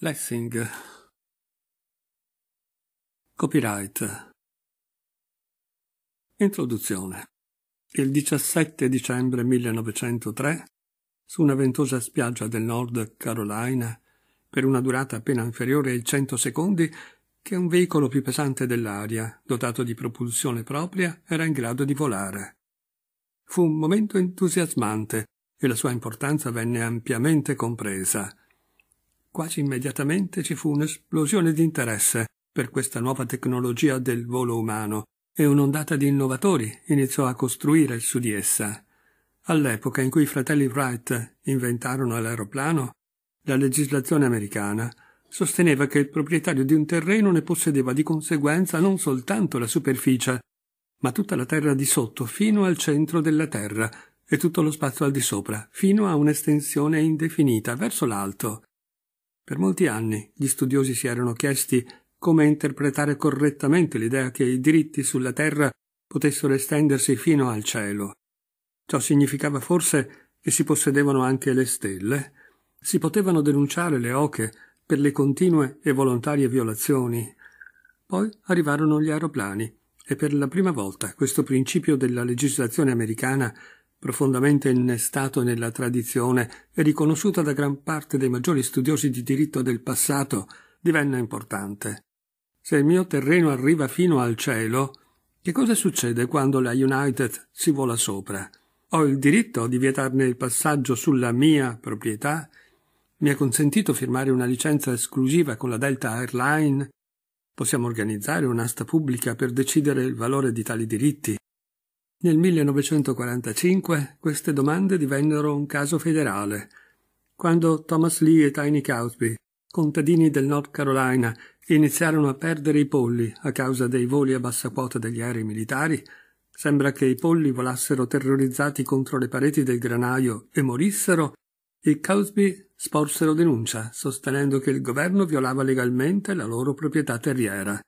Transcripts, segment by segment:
Lessing Copyright Introduzione Il 17 dicembre 1903, su una ventosa spiaggia del Nord Carolina, per una durata appena inferiore ai 100 secondi, che un veicolo più pesante dell'aria, dotato di propulsione propria, era in grado di volare. Fu un momento entusiasmante e la sua importanza venne ampiamente compresa quasi immediatamente ci fu un'esplosione di interesse per questa nuova tecnologia del volo umano e un'ondata di innovatori iniziò a costruire su di essa. All'epoca in cui i fratelli Wright inventarono l'aeroplano, la legislazione americana sosteneva che il proprietario di un terreno ne possedeva di conseguenza non soltanto la superficie, ma tutta la terra di sotto fino al centro della terra e tutto lo spazio al di sopra, fino a un'estensione indefinita verso l'alto. Per molti anni gli studiosi si erano chiesti come interpretare correttamente l'idea che i diritti sulla terra potessero estendersi fino al cielo. Ciò significava forse che si possedevano anche le stelle? Si potevano denunciare le oche per le continue e volontarie violazioni? Poi arrivarono gli aeroplani e per la prima volta questo principio della legislazione americana profondamente innestato nella tradizione e riconosciuta da gran parte dei maggiori studiosi di diritto del passato, divenne importante. Se il mio terreno arriva fino al cielo, che cosa succede quando la United si vola sopra? Ho il diritto di vietarne il passaggio sulla mia proprietà? Mi è consentito firmare una licenza esclusiva con la Delta Airline? Possiamo organizzare un'asta pubblica per decidere il valore di tali diritti? Nel 1945 queste domande divennero un caso federale, quando Thomas Lee e Tiny Cowsby, contadini del North Carolina, iniziarono a perdere i polli a causa dei voli a bassa quota degli aerei militari, sembra che i polli volassero terrorizzati contro le pareti del granaio e morissero, i Cowsby sporsero denuncia, sostenendo che il governo violava legalmente la loro proprietà terriera.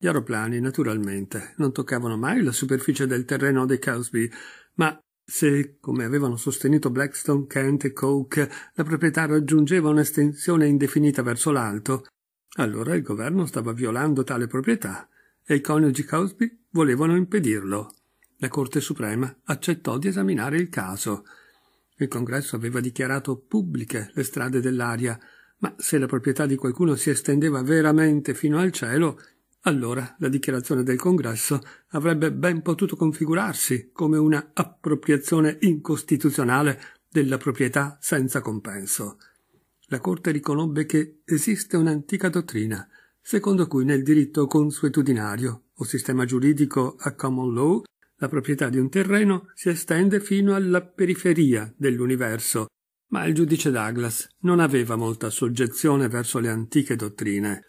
Gli aeroplani, naturalmente, non toccavano mai la superficie del terreno dei Cosby, ma se, come avevano sostenuto Blackstone, Kent e Coke, la proprietà raggiungeva un'estensione indefinita verso l'alto, allora il governo stava violando tale proprietà e i coniugi Cosby volevano impedirlo. La Corte Suprema accettò di esaminare il caso. Il Congresso aveva dichiarato pubbliche le strade dell'aria, ma se la proprietà di qualcuno si estendeva veramente fino al cielo, allora la dichiarazione del congresso avrebbe ben potuto configurarsi come una appropriazione incostituzionale della proprietà senza compenso. La Corte riconobbe che esiste un'antica dottrina, secondo cui nel diritto consuetudinario o sistema giuridico a common law la proprietà di un terreno si estende fino alla periferia dell'universo, ma il giudice Douglas non aveva molta soggezione verso le antiche dottrine.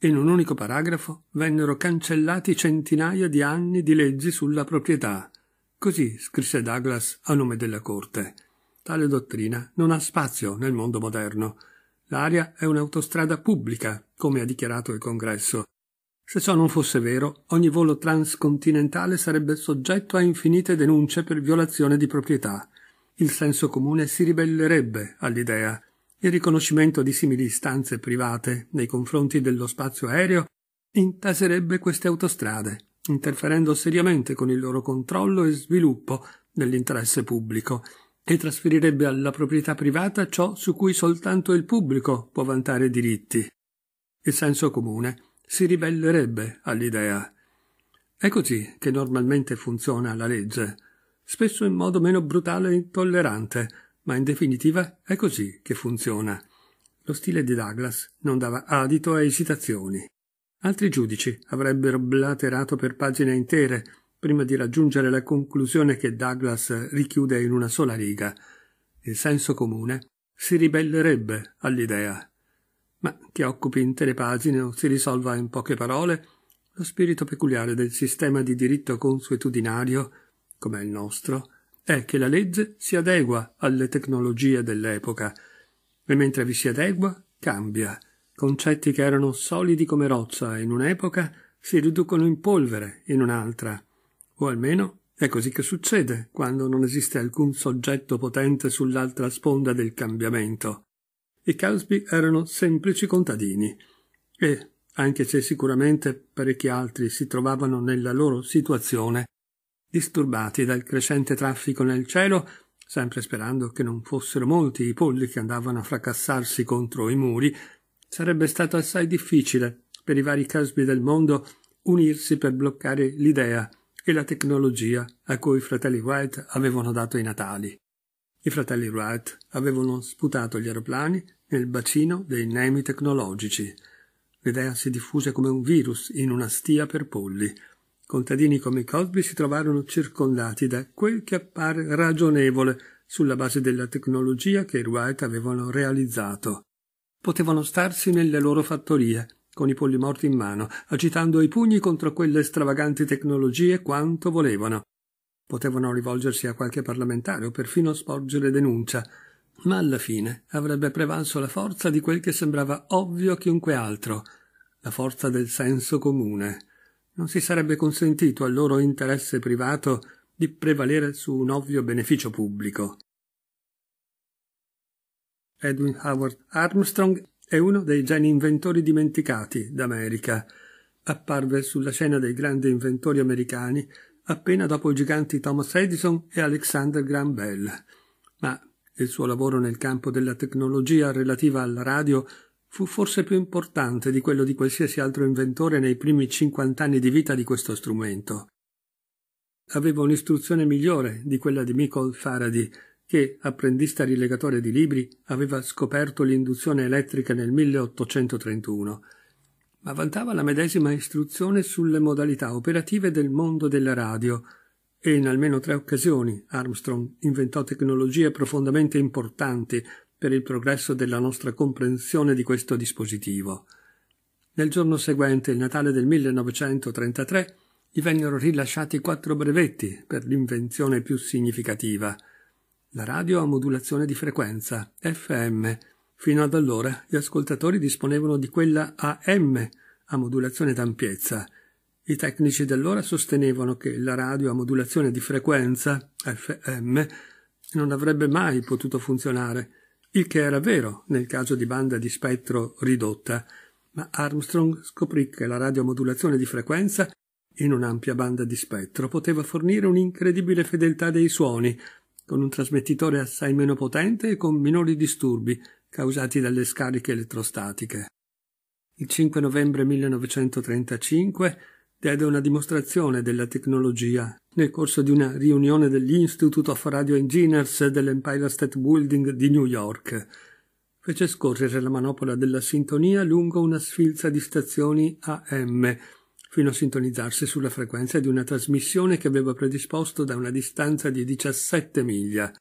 In un unico paragrafo vennero cancellati centinaia di anni di leggi sulla proprietà. Così scrisse Douglas a nome della Corte. Tale dottrina non ha spazio nel mondo moderno. L'aria è un'autostrada pubblica, come ha dichiarato il Congresso. Se ciò non fosse vero, ogni volo transcontinentale sarebbe soggetto a infinite denunce per violazione di proprietà. Il senso comune si ribellerebbe all'idea il riconoscimento di simili istanze private nei confronti dello spazio aereo intaserebbe queste autostrade, interferendo seriamente con il loro controllo e sviluppo dell'interesse pubblico, e trasferirebbe alla proprietà privata ciò su cui soltanto il pubblico può vantare diritti. Il senso comune si ribellerebbe all'idea. È così che normalmente funziona la legge, spesso in modo meno brutale e intollerante, ma in definitiva è così che funziona. Lo stile di Douglas non dava adito a esitazioni. Altri giudici avrebbero blaterato per pagine intere prima di raggiungere la conclusione che Douglas richiude in una sola riga. Il senso comune si ribellerebbe all'idea. Ma che occupi intere pagine o si risolva in poche parole, lo spirito peculiare del sistema di diritto consuetudinario, come il nostro, è che la legge si adegua alle tecnologie dell'epoca e mentre vi si adegua cambia. Concetti che erano solidi come roccia in un'epoca si riducono in polvere in un'altra. O almeno è così che succede quando non esiste alcun soggetto potente sull'altra sponda del cambiamento. I Casby erano semplici contadini e, anche se sicuramente parecchi altri si trovavano nella loro situazione, disturbati dal crescente traffico nel cielo, sempre sperando che non fossero molti i polli che andavano a fracassarsi contro i muri, sarebbe stato assai difficile per i vari casbi del mondo unirsi per bloccare l'idea e la tecnologia a cui i fratelli Wright avevano dato i natali. I fratelli Wright avevano sputato gli aeroplani nel bacino dei nemi tecnologici. L'idea si diffuse come un virus in una stia per polli contadini come Cosby si trovarono circondati da quel che appare ragionevole sulla base della tecnologia che i White avevano realizzato. Potevano starsi nelle loro fattorie, con i polli morti in mano, agitando i pugni contro quelle stravaganti tecnologie quanto volevano. Potevano rivolgersi a qualche parlamentare o perfino sporgere denuncia, ma alla fine avrebbe prevalso la forza di quel che sembrava ovvio a chiunque altro, la forza del senso comune non si sarebbe consentito al loro interesse privato di prevalere su un ovvio beneficio pubblico. Edwin Howard Armstrong è uno dei geni inventori dimenticati d'America. Apparve sulla scena dei grandi inventori americani appena dopo i giganti Thomas Edison e Alexander Graham Bell. Ma il suo lavoro nel campo della tecnologia relativa alla radio fu forse più importante di quello di qualsiasi altro inventore nei primi 50 anni di vita di questo strumento. Aveva un'istruzione migliore di quella di Michael Faraday, che, apprendista rilegatore di libri, aveva scoperto l'induzione elettrica nel 1831, ma vantava la medesima istruzione sulle modalità operative del mondo della radio, e in almeno tre occasioni Armstrong inventò tecnologie profondamente importanti per il progresso della nostra comprensione di questo dispositivo. Nel giorno seguente, il Natale del 1933, gli vennero rilasciati quattro brevetti per l'invenzione più significativa. La radio a modulazione di frequenza, FM. Fino ad allora gli ascoltatori disponevano di quella AM, a modulazione d'ampiezza. I tecnici dell'ora sostenevano che la radio a modulazione di frequenza, FM, non avrebbe mai potuto funzionare il che era vero nel caso di banda di spettro ridotta, ma Armstrong scoprì che la radiomodulazione di frequenza in un'ampia banda di spettro poteva fornire un'incredibile fedeltà dei suoni, con un trasmettitore assai meno potente e con minori disturbi causati dalle scariche elettrostatiche. Il 5 novembre 1935 diede una dimostrazione della tecnologia nel corso di una riunione dell'Institute of Radio Engineers dell'Empire State Building di New York. Fece scorrere la manopola della sintonia lungo una sfilza di stazioni AM, fino a sintonizzarsi sulla frequenza di una trasmissione che aveva predisposto da una distanza di 17 miglia.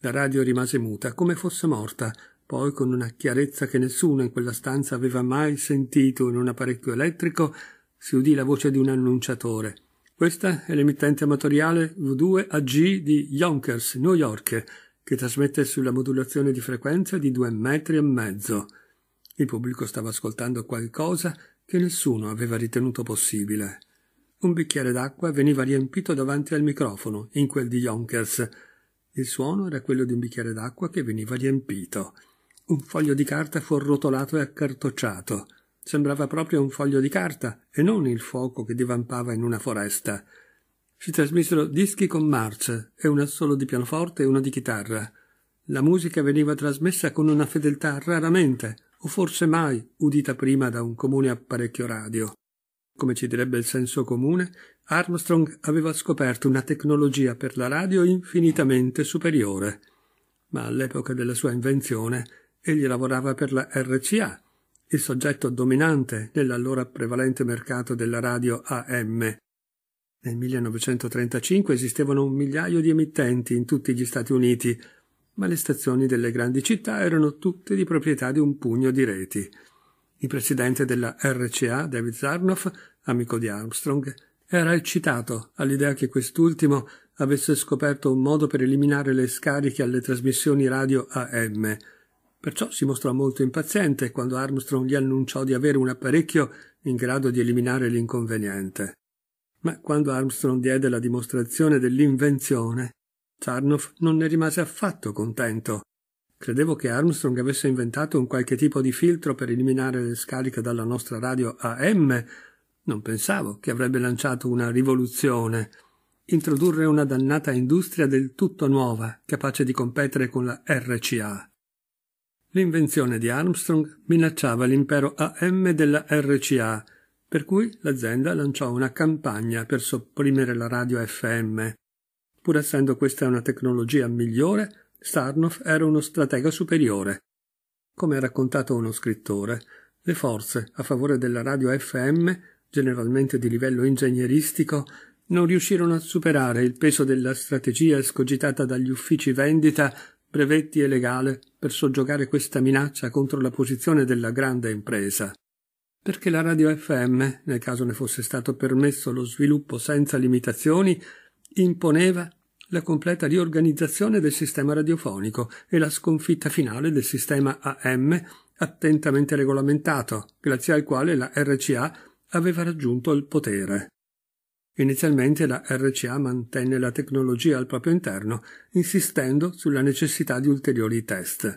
La radio rimase muta, come fosse morta, poi con una chiarezza che nessuno in quella stanza aveva mai sentito in un apparecchio elettrico, si udì la voce di un annunciatore. Questa è l'emittente amatoriale V2AG di Yonkers, New York, che trasmette sulla modulazione di frequenza di due metri e mezzo. Il pubblico stava ascoltando qualcosa che nessuno aveva ritenuto possibile. Un bicchiere d'acqua veniva riempito davanti al microfono, in quel di Yonkers. Il suono era quello di un bicchiere d'acqua che veniva riempito. Un foglio di carta fu arrotolato e accartocciato sembrava proprio un foglio di carta e non il fuoco che divampava in una foresta. Si trasmissero dischi con marce e un assolo di pianoforte e una di chitarra. La musica veniva trasmessa con una fedeltà raramente, o forse mai, udita prima da un comune apparecchio radio. Come ci direbbe il senso comune, Armstrong aveva scoperto una tecnologia per la radio infinitamente superiore. Ma all'epoca della sua invenzione egli lavorava per la RCA, il soggetto dominante dell'allora prevalente mercato della radio AM. Nel 1935 esistevano un migliaio di emittenti in tutti gli Stati Uniti, ma le stazioni delle grandi città erano tutte di proprietà di un pugno di reti. Il presidente della RCA, David Zarnoff, amico di Armstrong, era eccitato all'idea che quest'ultimo avesse scoperto un modo per eliminare le scariche alle trasmissioni radio AM, Perciò si mostrò molto impaziente quando Armstrong gli annunciò di avere un apparecchio in grado di eliminare l'inconveniente. Ma quando Armstrong diede la dimostrazione dell'invenzione, Sarnoff non ne rimase affatto contento. Credevo che Armstrong avesse inventato un qualche tipo di filtro per eliminare le scariche dalla nostra radio AM. Non pensavo che avrebbe lanciato una rivoluzione. Introdurre una dannata industria del tutto nuova, capace di competere con la RCA. L'invenzione di Armstrong minacciava l'impero AM della RCA, per cui l'azienda lanciò una campagna per sopprimere la radio FM. Pur essendo questa una tecnologia migliore, Sarnoff era uno stratega superiore. Come ha raccontato uno scrittore, le forze a favore della radio FM, generalmente di livello ingegneristico, non riuscirono a superare il peso della strategia escogitata dagli uffici vendita brevetti e legale per soggiogare questa minaccia contro la posizione della grande impresa. Perché la radio FM, nel caso ne fosse stato permesso lo sviluppo senza limitazioni, imponeva la completa riorganizzazione del sistema radiofonico e la sconfitta finale del sistema AM attentamente regolamentato, grazie al quale la RCA aveva raggiunto il potere. Inizialmente la RCA mantenne la tecnologia al proprio interno, insistendo sulla necessità di ulteriori test.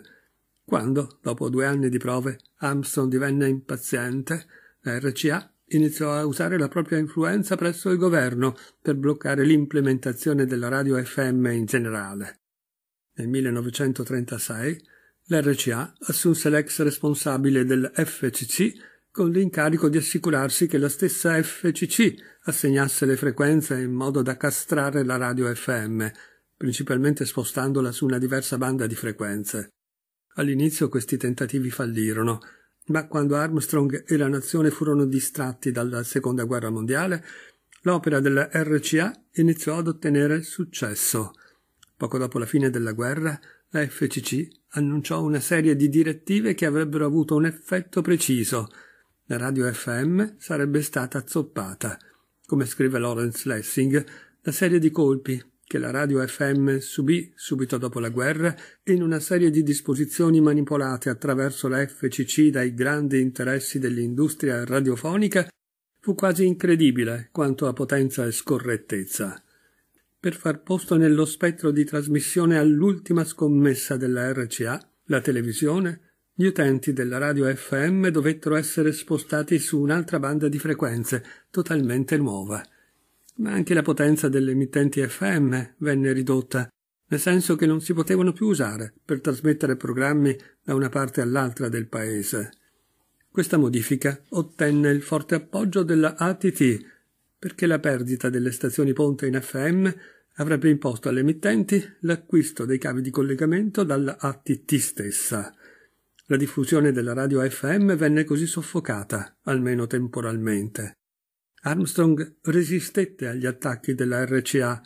Quando, dopo due anni di prove, Armstrong divenne impaziente, la RCA iniziò a usare la propria influenza presso il governo per bloccare l'implementazione della radio FM in generale. Nel 1936 l'RCA assunse l'ex responsabile del FCC con l'incarico di assicurarsi che la stessa FCC assegnasse le frequenze in modo da castrare la radio FM, principalmente spostandola su una diversa banda di frequenze. All'inizio questi tentativi fallirono, ma quando Armstrong e la nazione furono distratti dalla Seconda Guerra Mondiale, l'opera della RCA iniziò ad ottenere successo. Poco dopo la fine della guerra, la FCC annunciò una serie di direttive che avrebbero avuto un effetto preciso. La radio FM sarebbe stata azzoppata come scrive Lawrence Lessing, la serie di colpi che la radio FM subì subito dopo la guerra in una serie di disposizioni manipolate attraverso la FCC dai grandi interessi dell'industria radiofonica fu quasi incredibile quanto a potenza e scorrettezza. Per far posto nello spettro di trasmissione all'ultima scommessa della RCA, la televisione gli utenti della radio FM dovettero essere spostati su un'altra banda di frequenze, totalmente nuova. Ma anche la potenza delle emittenti FM venne ridotta, nel senso che non si potevano più usare per trasmettere programmi da una parte all'altra del paese. Questa modifica ottenne il forte appoggio della ATT, perché la perdita delle stazioni ponte in FM avrebbe imposto alle emittenti l'acquisto dei cavi di collegamento dalla ATT stessa. La diffusione della radio FM venne così soffocata, almeno temporalmente. Armstrong resistette agli attacchi della RCA.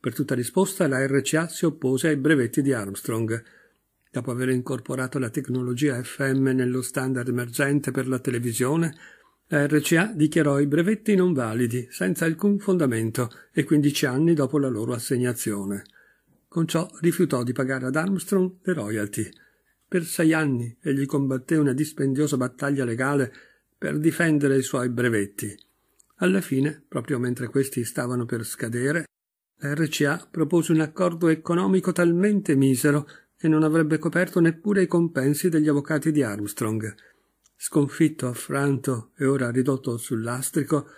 Per tutta risposta la RCA si oppose ai brevetti di Armstrong. Dopo aver incorporato la tecnologia FM nello standard emergente per la televisione, la RCA dichiarò i brevetti non validi, senza alcun fondamento, e 15 anni dopo la loro assegnazione. Con ciò rifiutò di pagare ad Armstrong le royalty. Per sei anni egli combatté una dispendiosa battaglia legale per difendere i suoi brevetti. Alla fine, proprio mentre questi stavano per scadere, la RCA propose un accordo economico talmente misero che non avrebbe coperto neppure i compensi degli avvocati di Armstrong. Sconfitto, affranto e ora ridotto sul lastrico,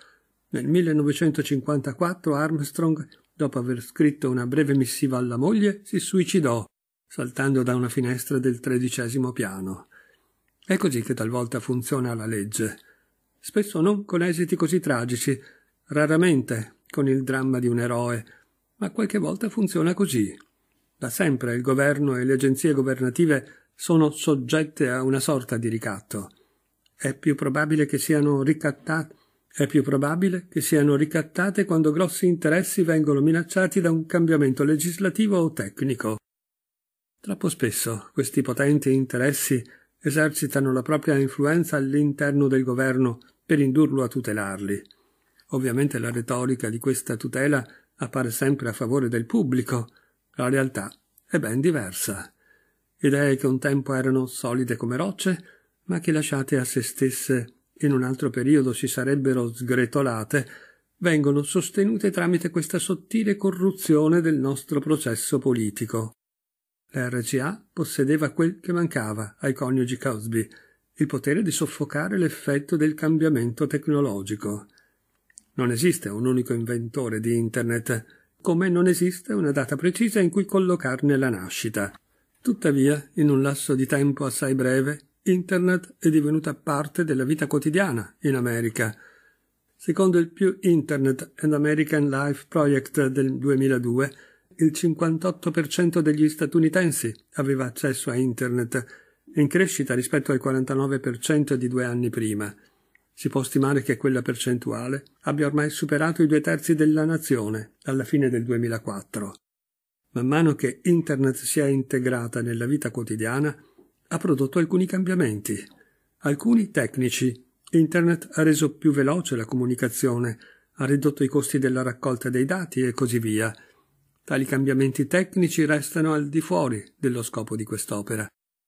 nel 1954 Armstrong, dopo aver scritto una breve missiva alla moglie, si suicidò saltando da una finestra del tredicesimo piano. È così che talvolta funziona la legge, spesso non con esiti così tragici, raramente con il dramma di un eroe, ma qualche volta funziona così. Da sempre il governo e le agenzie governative sono soggette a una sorta di ricatto. È più probabile che siano ricattate è più probabile che siano ricattate quando grossi interessi vengono minacciati da un cambiamento legislativo o tecnico. Troppo spesso questi potenti interessi esercitano la propria influenza all'interno del governo per indurlo a tutelarli. Ovviamente la retorica di questa tutela appare sempre a favore del pubblico, la realtà è ben diversa. Idee che un tempo erano solide come rocce, ma che lasciate a se stesse in un altro periodo si sarebbero sgretolate, vengono sostenute tramite questa sottile corruzione del nostro processo politico. L'RCA possedeva quel che mancava ai coniugi Cosby, il potere di soffocare l'effetto del cambiamento tecnologico. Non esiste un unico inventore di Internet, come non esiste una data precisa in cui collocarne la nascita. Tuttavia, in un lasso di tempo assai breve, Internet è divenuta parte della vita quotidiana in America. Secondo il Pew Internet and American Life Project del 2002, il 58% degli statunitensi aveva accesso a Internet, in crescita rispetto al 49% di due anni prima. Si può stimare che quella percentuale abbia ormai superato i due terzi della nazione alla fine del 2004. Man mano che Internet si è integrata nella vita quotidiana, ha prodotto alcuni cambiamenti, alcuni tecnici. Internet ha reso più veloce la comunicazione, ha ridotto i costi della raccolta dei dati e così via. Tali cambiamenti tecnici restano al di fuori dello scopo di quest'opera.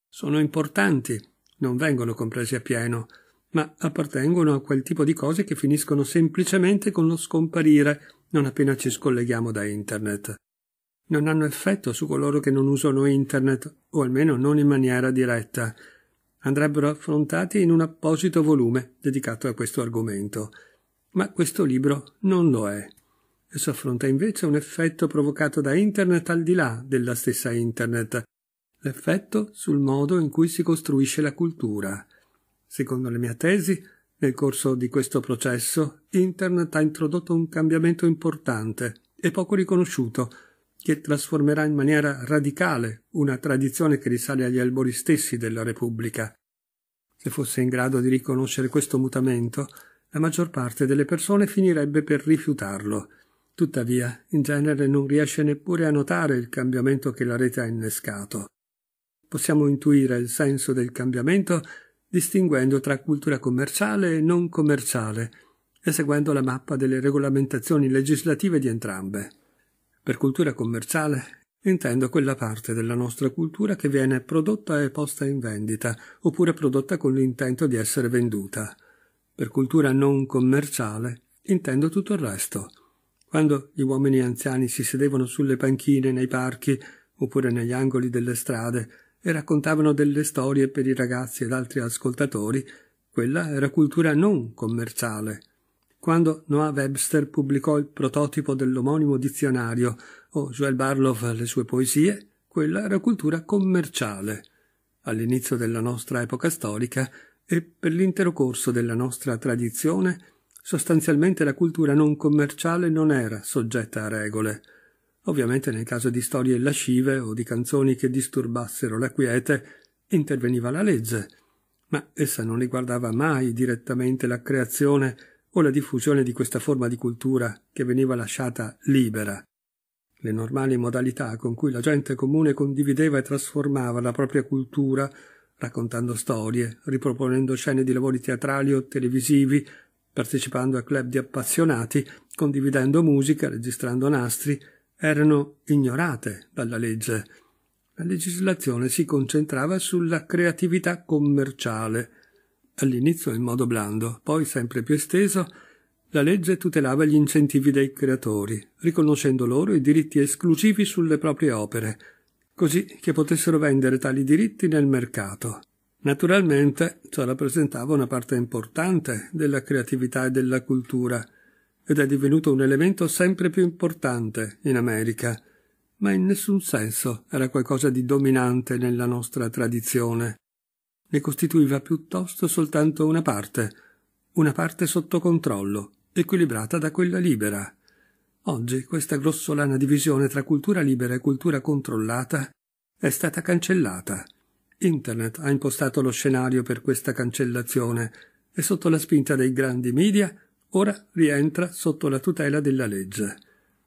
Sono importanti, non vengono compresi a pieno, ma appartengono a quel tipo di cose che finiscono semplicemente con lo scomparire non appena ci scolleghiamo da internet. Non hanno effetto su coloro che non usano internet, o almeno non in maniera diretta. Andrebbero affrontati in un apposito volume dedicato a questo argomento. Ma questo libro non lo è. Esso affronta invece un effetto provocato da Internet al di là della stessa Internet, l'effetto sul modo in cui si costruisce la cultura. Secondo le mie tesi, nel corso di questo processo, Internet ha introdotto un cambiamento importante e poco riconosciuto, che trasformerà in maniera radicale una tradizione che risale agli albori stessi della Repubblica. Se fosse in grado di riconoscere questo mutamento, la maggior parte delle persone finirebbe per rifiutarlo. Tuttavia, in genere non riesce neppure a notare il cambiamento che la rete ha innescato. Possiamo intuire il senso del cambiamento distinguendo tra cultura commerciale e non commerciale e seguendo la mappa delle regolamentazioni legislative di entrambe. Per cultura commerciale intendo quella parte della nostra cultura che viene prodotta e posta in vendita, oppure prodotta con l'intento di essere venduta. Per cultura non commerciale intendo tutto il resto quando gli uomini anziani si sedevano sulle panchine nei parchi oppure negli angoli delle strade e raccontavano delle storie per i ragazzi ed altri ascoltatori, quella era cultura non commerciale. Quando Noah Webster pubblicò il prototipo dell'omonimo dizionario o Joel Barlow le sue poesie, quella era cultura commerciale. All'inizio della nostra epoca storica e per l'intero corso della nostra tradizione Sostanzialmente la cultura non commerciale non era soggetta a regole. Ovviamente nel caso di storie lascive o di canzoni che disturbassero la quiete interveniva la legge, ma essa non riguardava mai direttamente la creazione o la diffusione di questa forma di cultura che veniva lasciata libera. Le normali modalità con cui la gente comune condivideva e trasformava la propria cultura, raccontando storie, riproponendo scene di lavori teatrali o televisivi, partecipando a club di appassionati, condividendo musica, registrando nastri, erano ignorate dalla legge. La legislazione si concentrava sulla creatività commerciale. All'inizio in modo blando, poi sempre più esteso, la legge tutelava gli incentivi dei creatori, riconoscendo loro i diritti esclusivi sulle proprie opere, così che potessero vendere tali diritti nel mercato. Naturalmente ciò rappresentava una parte importante della creatività e della cultura ed è divenuto un elemento sempre più importante in America, ma in nessun senso era qualcosa di dominante nella nostra tradizione. Ne costituiva piuttosto soltanto una parte, una parte sotto controllo, equilibrata da quella libera. Oggi questa grossolana divisione tra cultura libera e cultura controllata è stata cancellata Internet ha impostato lo scenario per questa cancellazione e sotto la spinta dei grandi media ora rientra sotto la tutela della legge.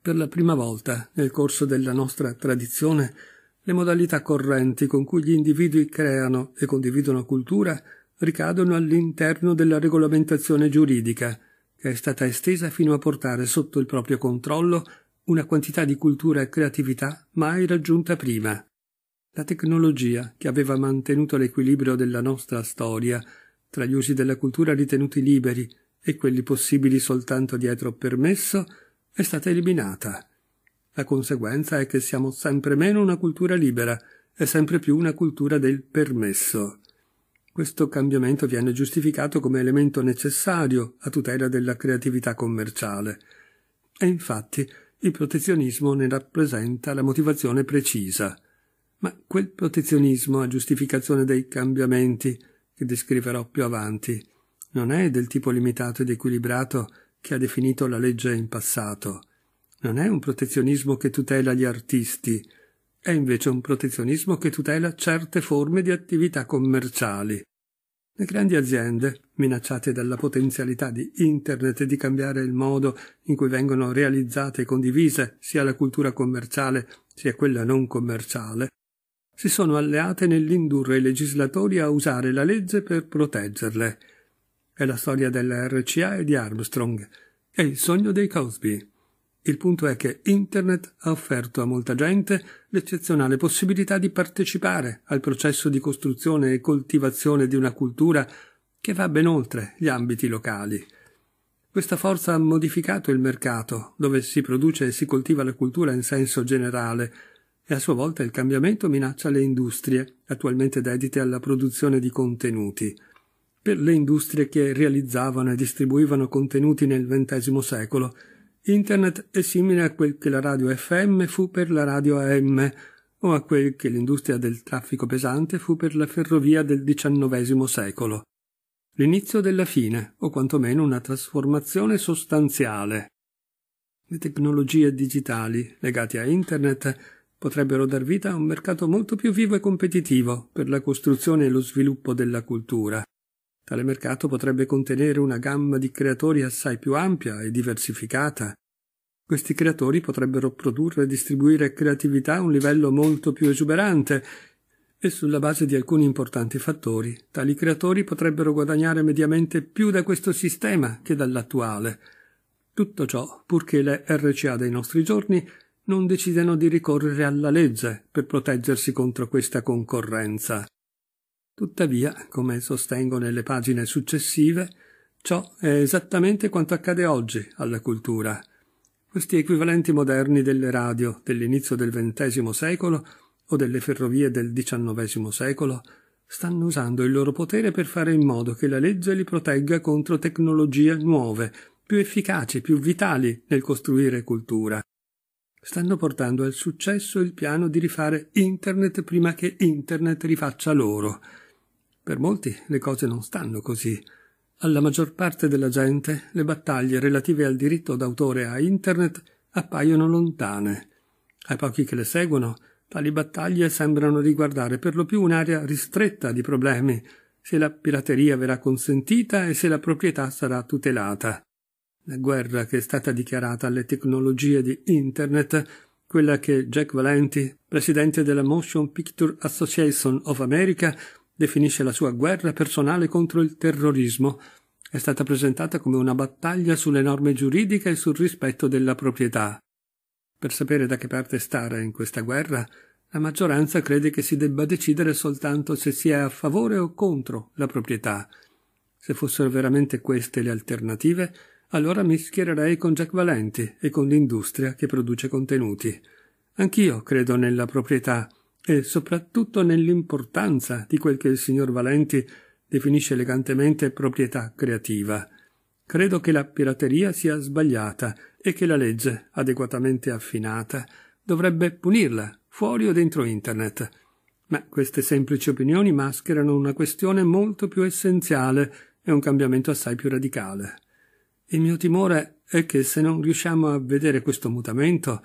Per la prima volta nel corso della nostra tradizione le modalità correnti con cui gli individui creano e condividono cultura ricadono all'interno della regolamentazione giuridica, che è stata estesa fino a portare sotto il proprio controllo una quantità di cultura e creatività mai raggiunta prima la tecnologia che aveva mantenuto l'equilibrio della nostra storia tra gli usi della cultura ritenuti liberi e quelli possibili soltanto dietro permesso è stata eliminata. La conseguenza è che siamo sempre meno una cultura libera e sempre più una cultura del permesso. Questo cambiamento viene giustificato come elemento necessario a tutela della creatività commerciale. E infatti il protezionismo ne rappresenta la motivazione precisa ma quel protezionismo a giustificazione dei cambiamenti che descriverò più avanti non è del tipo limitato ed equilibrato che ha definito la legge in passato. Non è un protezionismo che tutela gli artisti, è invece un protezionismo che tutela certe forme di attività commerciali. Le grandi aziende, minacciate dalla potenzialità di Internet di cambiare il modo in cui vengono realizzate e condivise sia la cultura commerciale sia quella non commerciale, si sono alleate nell'indurre i legislatori a usare la legge per proteggerle. È la storia dell'RCA e di Armstrong. È il sogno dei Cosby. Il punto è che Internet ha offerto a molta gente l'eccezionale possibilità di partecipare al processo di costruzione e coltivazione di una cultura che va ben oltre gli ambiti locali. Questa forza ha modificato il mercato, dove si produce e si coltiva la cultura in senso generale, e a sua volta il cambiamento minaccia le industrie attualmente dedite alla produzione di contenuti. Per le industrie che realizzavano e distribuivano contenuti nel XX secolo, Internet è simile a quel che la radio FM fu per la radio AM o a quel che l'industria del traffico pesante fu per la ferrovia del XIX secolo. L'inizio della fine, o quantomeno una trasformazione sostanziale. Le tecnologie digitali legate a Internet potrebbero dar vita a un mercato molto più vivo e competitivo per la costruzione e lo sviluppo della cultura. Tale mercato potrebbe contenere una gamma di creatori assai più ampia e diversificata. Questi creatori potrebbero produrre e distribuire creatività a un livello molto più esuberante e sulla base di alcuni importanti fattori, tali creatori potrebbero guadagnare mediamente più da questo sistema che dall'attuale. Tutto ciò purché le RCA dei nostri giorni non decidano di ricorrere alla legge per proteggersi contro questa concorrenza. Tuttavia, come sostengo nelle pagine successive, ciò è esattamente quanto accade oggi alla cultura. Questi equivalenti moderni delle radio dell'inizio del XX secolo o delle ferrovie del XIX secolo stanno usando il loro potere per fare in modo che la legge li protegga contro tecnologie nuove, più efficaci, più vitali nel costruire cultura stanno portando al successo il piano di rifare Internet prima che Internet rifaccia loro. Per molti le cose non stanno così. Alla maggior parte della gente le battaglie relative al diritto d'autore a Internet appaiono lontane. Ai pochi che le seguono, tali battaglie sembrano riguardare per lo più un'area ristretta di problemi, se la pirateria verrà consentita e se la proprietà sarà tutelata la guerra che è stata dichiarata alle tecnologie di Internet, quella che Jack Valenti, presidente della Motion Picture Association of America, definisce la sua guerra personale contro il terrorismo, è stata presentata come una battaglia sulle norme giuridiche e sul rispetto della proprietà. Per sapere da che parte stare in questa guerra, la maggioranza crede che si debba decidere soltanto se si è a favore o contro la proprietà. Se fossero veramente queste le alternative, allora mi schiererei con Jack Valenti e con l'industria che produce contenuti. Anch'io credo nella proprietà e soprattutto nell'importanza di quel che il signor Valenti definisce elegantemente proprietà creativa. Credo che la pirateria sia sbagliata e che la legge, adeguatamente affinata, dovrebbe punirla, fuori o dentro internet. Ma queste semplici opinioni mascherano una questione molto più essenziale e un cambiamento assai più radicale. Il mio timore è che se non riusciamo a vedere questo mutamento,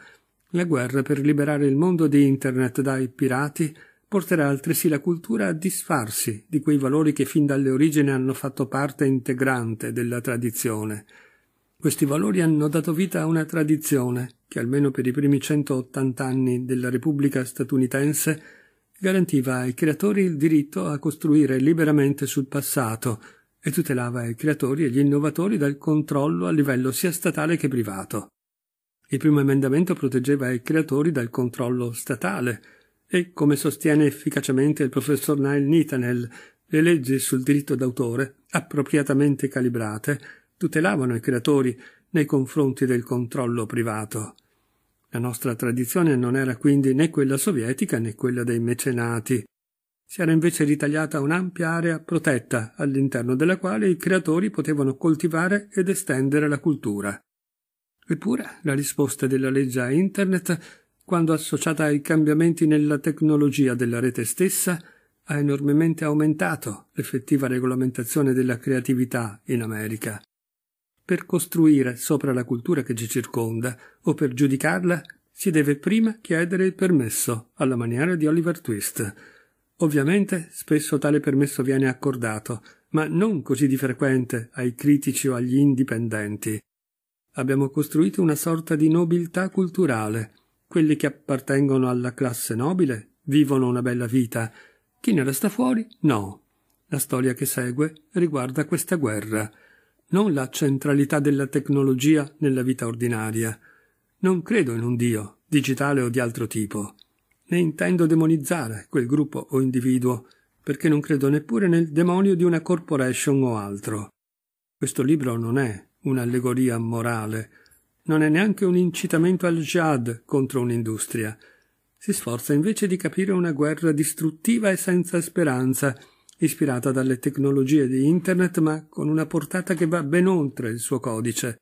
la guerra per liberare il mondo di Internet dai pirati porterà altresì la cultura a disfarsi di quei valori che fin dalle origini hanno fatto parte integrante della tradizione. Questi valori hanno dato vita a una tradizione che almeno per i primi 180 anni della Repubblica statunitense garantiva ai creatori il diritto a costruire liberamente sul passato, e tutelava i creatori e gli innovatori dal controllo a livello sia statale che privato. Il primo emendamento proteggeva i creatori dal controllo statale e, come sostiene efficacemente il professor Nile Nitanel, le leggi sul diritto d'autore, appropriatamente calibrate, tutelavano i creatori nei confronti del controllo privato. La nostra tradizione non era quindi né quella sovietica né quella dei mecenati, si era invece ritagliata un'ampia area protetta, all'interno della quale i creatori potevano coltivare ed estendere la cultura. Eppure la risposta della legge a Internet, quando associata ai cambiamenti nella tecnologia della rete stessa, ha enormemente aumentato l'effettiva regolamentazione della creatività in America. Per costruire sopra la cultura che ci circonda o per giudicarla si deve prima chiedere il permesso, alla maniera di Oliver Twist, Ovviamente spesso tale permesso viene accordato, ma non così di frequente ai critici o agli indipendenti. Abbiamo costruito una sorta di nobiltà culturale. Quelli che appartengono alla classe nobile vivono una bella vita, chi ne resta fuori no. La storia che segue riguarda questa guerra, non la centralità della tecnologia nella vita ordinaria. Non credo in un Dio, digitale o di altro tipo né intendo demonizzare quel gruppo o individuo, perché non credo neppure nel demonio di una corporation o altro. Questo libro non è un'allegoria morale, non è neanche un incitamento al jihad contro un'industria. Si sforza invece di capire una guerra distruttiva e senza speranza, ispirata dalle tecnologie di Internet ma con una portata che va ben oltre il suo codice.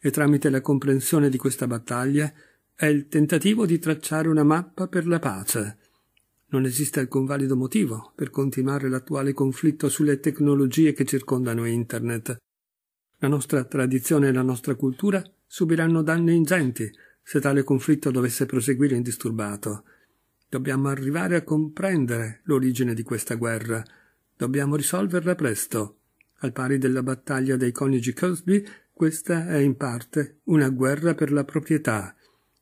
E tramite la comprensione di questa battaglia è il tentativo di tracciare una mappa per la pace. Non esiste alcun valido motivo per continuare l'attuale conflitto sulle tecnologie che circondano Internet. La nostra tradizione e la nostra cultura subiranno danni ingenti se tale conflitto dovesse proseguire indisturbato. Dobbiamo arrivare a comprendere l'origine di questa guerra. Dobbiamo risolverla presto. Al pari della battaglia dei coniugi Cosby, questa è in parte una guerra per la proprietà,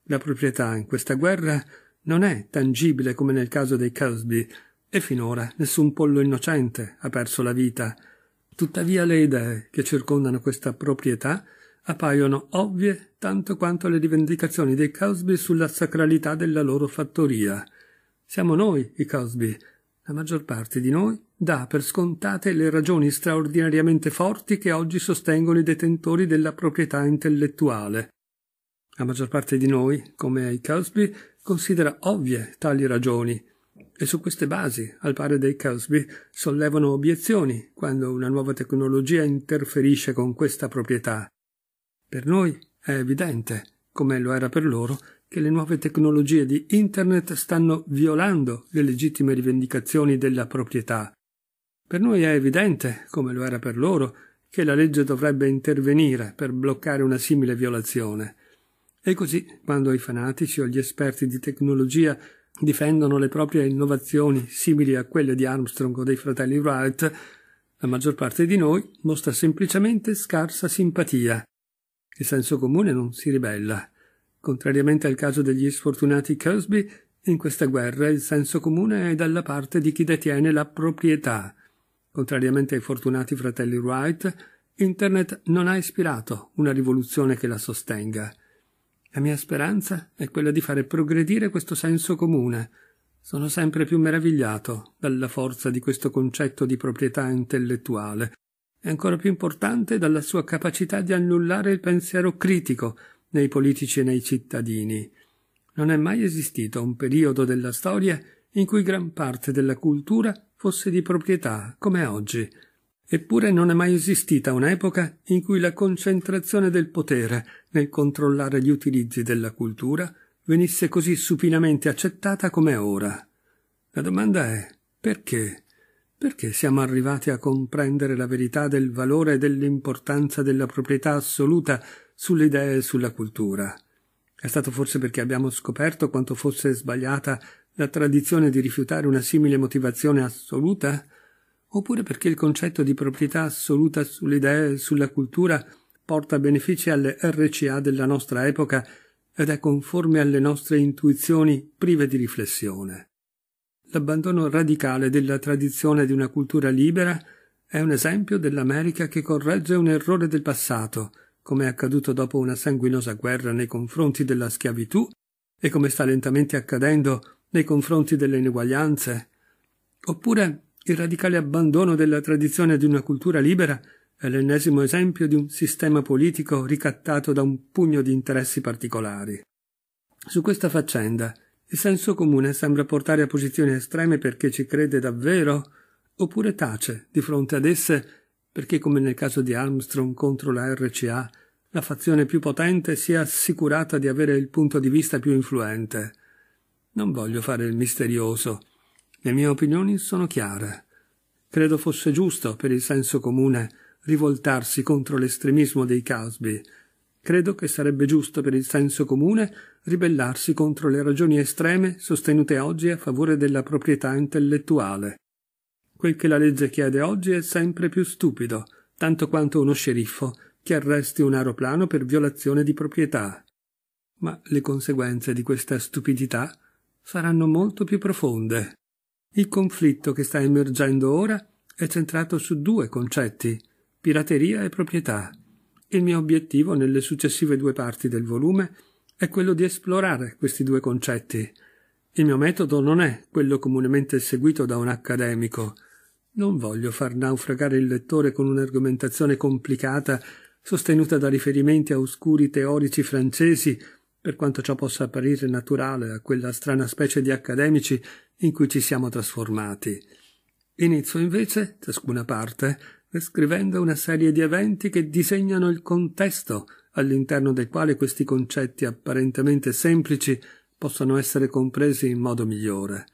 la proprietà in questa guerra non è tangibile come nel caso dei Cosby e finora nessun pollo innocente ha perso la vita. Tuttavia le idee che circondano questa proprietà appaiono ovvie tanto quanto le rivendicazioni dei Cosby sulla sacralità della loro fattoria. Siamo noi i Cosby. La maggior parte di noi dà per scontate le ragioni straordinariamente forti che oggi sostengono i detentori della proprietà intellettuale. La maggior parte di noi, come i Cosby, considera ovvie tali ragioni e su queste basi, al pari dei Cosby, sollevano obiezioni quando una nuova tecnologia interferisce con questa proprietà. Per noi è evidente, come lo era per loro, che le nuove tecnologie di Internet stanno violando le legittime rivendicazioni della proprietà. Per noi è evidente, come lo era per loro, che la legge dovrebbe intervenire per bloccare una simile violazione. E così, quando i fanatici o gli esperti di tecnologia difendono le proprie innovazioni simili a quelle di Armstrong o dei fratelli Wright, la maggior parte di noi mostra semplicemente scarsa simpatia. Il senso comune non si ribella. Contrariamente al caso degli sfortunati Cosby, in questa guerra il senso comune è dalla parte di chi detiene la proprietà. Contrariamente ai fortunati fratelli Wright, Internet non ha ispirato una rivoluzione che la sostenga. La mia speranza è quella di fare progredire questo senso comune. Sono sempre più meravigliato dalla forza di questo concetto di proprietà intellettuale e ancora più importante dalla sua capacità di annullare il pensiero critico nei politici e nei cittadini. Non è mai esistito un periodo della storia in cui gran parte della cultura fosse di proprietà, come oggi. Eppure non è mai esistita un'epoca in cui la concentrazione del potere nel controllare gli utilizzi della cultura venisse così supinamente accettata come ora. La domanda è perché? Perché siamo arrivati a comprendere la verità del valore e dell'importanza della proprietà assoluta sulle idee e sulla cultura? È stato forse perché abbiamo scoperto quanto fosse sbagliata la tradizione di rifiutare una simile motivazione assoluta? oppure perché il concetto di proprietà assoluta sulle idee e sulla cultura porta benefici alle RCA della nostra epoca ed è conforme alle nostre intuizioni prive di riflessione. L'abbandono radicale della tradizione di una cultura libera è un esempio dell'America che corregge un errore del passato, come è accaduto dopo una sanguinosa guerra nei confronti della schiavitù e come sta lentamente accadendo nei confronti delle ineguaglianze, oppure il radicale abbandono della tradizione di una cultura libera è l'ennesimo esempio di un sistema politico ricattato da un pugno di interessi particolari. Su questa faccenda il senso comune sembra portare a posizioni estreme perché ci crede davvero, oppure tace di fronte ad esse perché, come nel caso di Armstrong contro la RCA, la fazione più potente si è assicurata di avere il punto di vista più influente. Non voglio fare il misterioso, le mie opinioni sono chiare. Credo fosse giusto per il senso comune rivoltarsi contro l'estremismo dei Casby. Credo che sarebbe giusto per il senso comune ribellarsi contro le ragioni estreme sostenute oggi a favore della proprietà intellettuale. Quel che la legge chiede oggi è sempre più stupido, tanto quanto uno sceriffo che arresti un aeroplano per violazione di proprietà. Ma le conseguenze di questa stupidità saranno molto più profonde. Il conflitto che sta emergendo ora è centrato su due concetti, pirateria e proprietà. Il mio obiettivo nelle successive due parti del volume è quello di esplorare questi due concetti. Il mio metodo non è quello comunemente seguito da un accademico. Non voglio far naufragare il lettore con un'argomentazione complicata sostenuta da riferimenti a oscuri teorici francesi, per quanto ciò possa apparire naturale a quella strana specie di accademici in cui ci siamo trasformati. Inizio invece, ciascuna parte, descrivendo una serie di eventi che disegnano il contesto all'interno del quale questi concetti apparentemente semplici possano essere compresi in modo migliore.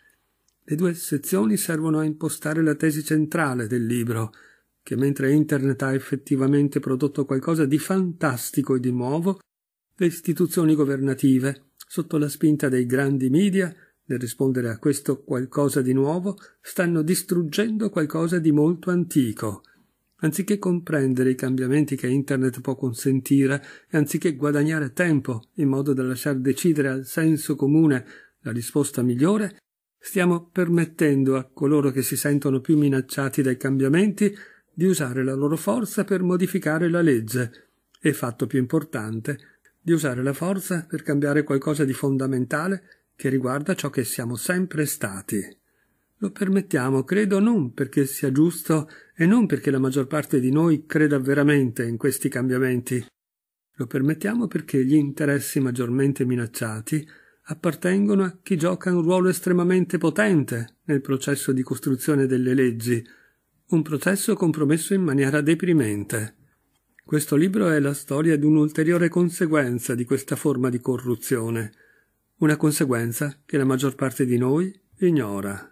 Le due sezioni servono a impostare la tesi centrale del libro, che mentre Internet ha effettivamente prodotto qualcosa di fantastico e di nuovo, le istituzioni governative, sotto la spinta dei grandi media, nel rispondere a questo qualcosa di nuovo, stanno distruggendo qualcosa di molto antico. Anziché comprendere i cambiamenti che Internet può consentire e anziché guadagnare tempo in modo da lasciar decidere al senso comune la risposta migliore, stiamo permettendo a coloro che si sentono più minacciati dai cambiamenti di usare la loro forza per modificare la legge e, fatto più importante, di usare la forza per cambiare qualcosa di fondamentale che riguarda ciò che siamo sempre stati. Lo permettiamo, credo, non perché sia giusto e non perché la maggior parte di noi creda veramente in questi cambiamenti. Lo permettiamo perché gli interessi maggiormente minacciati appartengono a chi gioca un ruolo estremamente potente nel processo di costruzione delle leggi, un processo compromesso in maniera deprimente. Questo libro è la storia di un'ulteriore conseguenza di questa forma di corruzione, una conseguenza che la maggior parte di noi ignora.